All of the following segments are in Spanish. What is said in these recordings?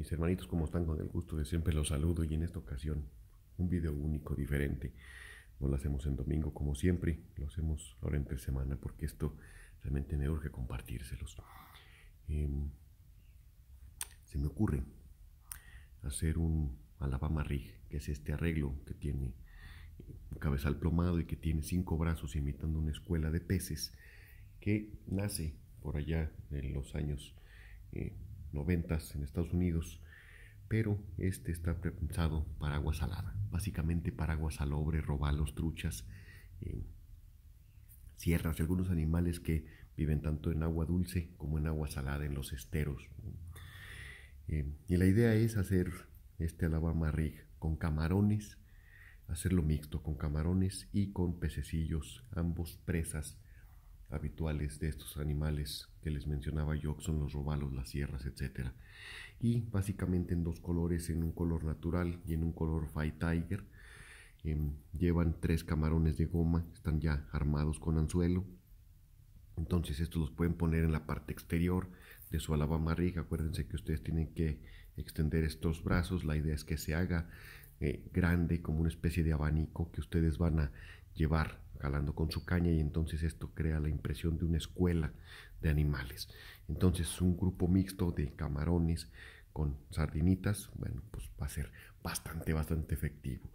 Mis hermanitos, cómo están? Con el gusto de siempre los saludo y en esta ocasión un video único, diferente. No lo hacemos en domingo como siempre, lo hacemos ahora entre semana porque esto realmente me urge compartírselos. Em, se me ocurre hacer un Alabama Rig, que es este arreglo que tiene un eh, cabezal plomado y que tiene cinco brazos imitando una escuela de peces que nace por allá en los años eh, noventas en Estados Unidos, pero este está pensado para agua salada, básicamente para agua salobre, robalos, truchas, eh, sierras y algunos animales que viven tanto en agua dulce como en agua salada en los esteros. Eh, y la idea es hacer este Alabama Rig con camarones, hacerlo mixto con camarones y con pececillos, ambos presas habituales de estos animales que les mencionaba yo, que son los robalos, las sierras, etc. Y básicamente en dos colores, en un color natural y en un color Fight Tiger. Em, llevan tres camarones de goma, están ya armados con anzuelo. Entonces estos los pueden poner en la parte exterior de su alabama rig. Acuérdense que ustedes tienen que extender estos brazos. La idea es que se haga eh, grande como una especie de abanico que ustedes van a llevar calando con su caña y entonces esto crea la impresión de una escuela de animales. Entonces un grupo mixto de camarones con sardinitas, bueno, pues va a ser bastante, bastante efectivo.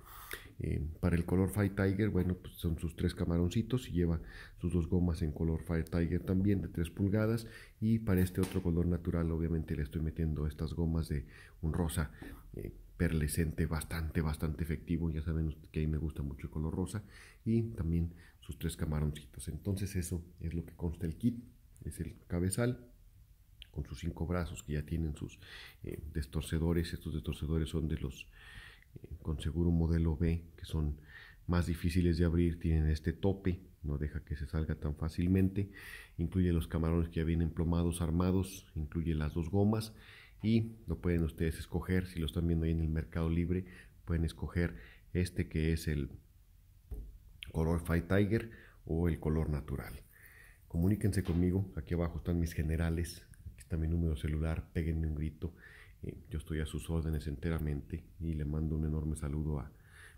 Eh, para el color Fire Tiger, bueno, pues son sus tres camaroncitos y lleva sus dos gomas en color Fire Tiger también de 3 pulgadas. Y para este otro color natural, obviamente le estoy metiendo estas gomas de un rosa eh, perlescente bastante, bastante efectivo. Ya saben que ahí me gusta mucho el color rosa y también sus tres camaroncitos. Entonces eso es lo que consta el kit. Es el cabezal con sus cinco brazos que ya tienen sus eh, destorcedores. Estos destorcedores son de los eh, con seguro modelo B que son más difíciles de abrir. Tienen este tope, no deja que se salga tan fácilmente. Incluye los camarones que ya vienen plomados, armados. Incluye las dos gomas y lo pueden ustedes escoger, si lo están viendo ahí en el mercado libre, pueden escoger este que es el color Fight Tiger o el color natural. Comuníquense conmigo, aquí abajo están mis generales, aquí está mi número celular, péguenme un grito, eh, yo estoy a sus órdenes enteramente y le mando un enorme saludo a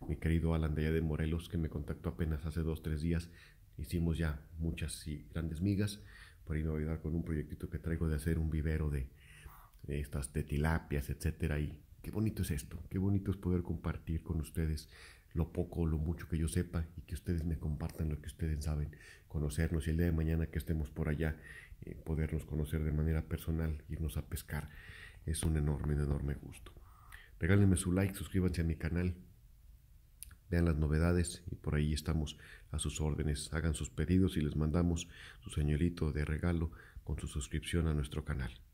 mi querido Alan de allá de Morelos que me contactó apenas hace dos, tres días, hicimos ya muchas y grandes migas, por ahí a ayudar con un proyectito que traigo de hacer un vivero de, estas tetilapias, etcétera. Y qué bonito es esto, qué bonito es poder compartir con ustedes lo poco o lo mucho que yo sepa y que ustedes me compartan lo que ustedes saben, conocernos y el día de mañana que estemos por allá, eh, podernos conocer de manera personal, irnos a pescar, es un enorme, enorme gusto. Regálenme su like, suscríbanse a mi canal, vean las novedades y por ahí estamos a sus órdenes. Hagan sus pedidos y les mandamos su señorito de regalo con su suscripción a nuestro canal.